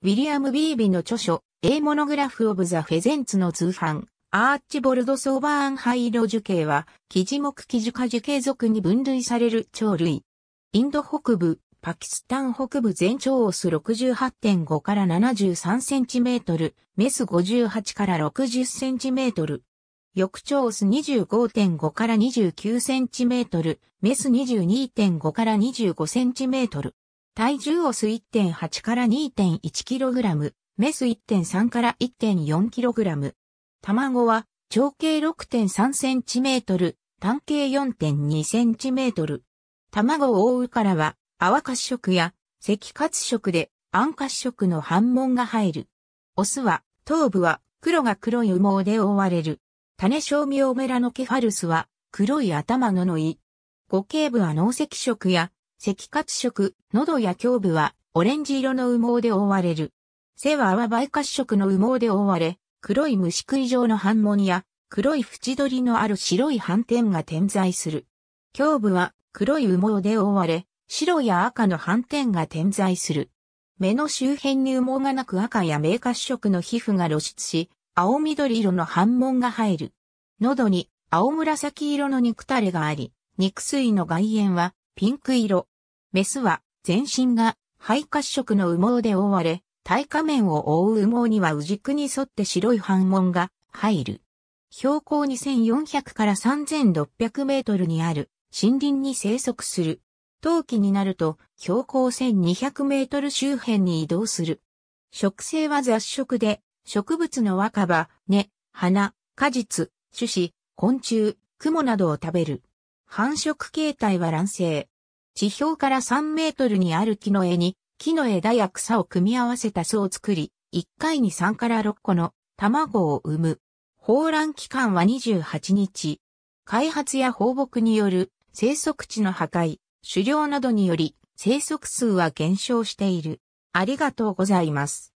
ウィリアム・ビービの著書、A Monograph of the Pheasants の通販、アーチボルド・ソーバーン・ハイロ樹形は、キジ目キジ科樹形属に分類される鳥類。インド北部、パキスタン北部全長オス68.5から73センチメートル、メス58から60センチメートル。翌長オス25.5から29センチメートル、メス22.5から25センチメートル。体重オス1.8から 2.1kg、メス1.3から 1.4kg。卵は長径 6.3cm、単径 4.2cm。卵を覆うからは泡褐色や赤褐色で暗褐色の反紋が入る。オスは頭部は黒が黒い羽毛で覆われる。種小ミオメラノケファルスは黒い頭ののい。頸部は脳赤色や赤褐色、喉や胸部はオレンジ色の羽毛で覆われる。背は淡梅褐色の羽毛で覆われ、黒い虫食い状の反紋や黒い縁取りのある白い斑点が点在する。胸部は黒い羽毛で覆われ、白や赤の斑点が点在する。目の周辺に羽毛がなく赤や明褐色の皮膚が露出し、青緑色の斑紋が入る。喉に青紫色の肉垂れがあり、肉水の外縁はピンク色。メスは全身が肺褐色の羽毛で覆われ、耐火面を覆う羽毛には羽軸に沿って白い斑紋が入る。標高2400から3600メートルにある森林に生息する。冬季になると標高1200メートル周辺に移動する。植生は雑食で、植物の若葉、根、花、果実、種子、昆虫、雲などを食べる。繁殖形態は卵生。地表から3メートルにある木の枝に、木の枝や草を組み合わせた巣を作り、1回に3から6個の卵を産む。放卵期間は28日。開発や放牧による生息地の破壊、狩猟などにより生息数は減少している。ありがとうございます。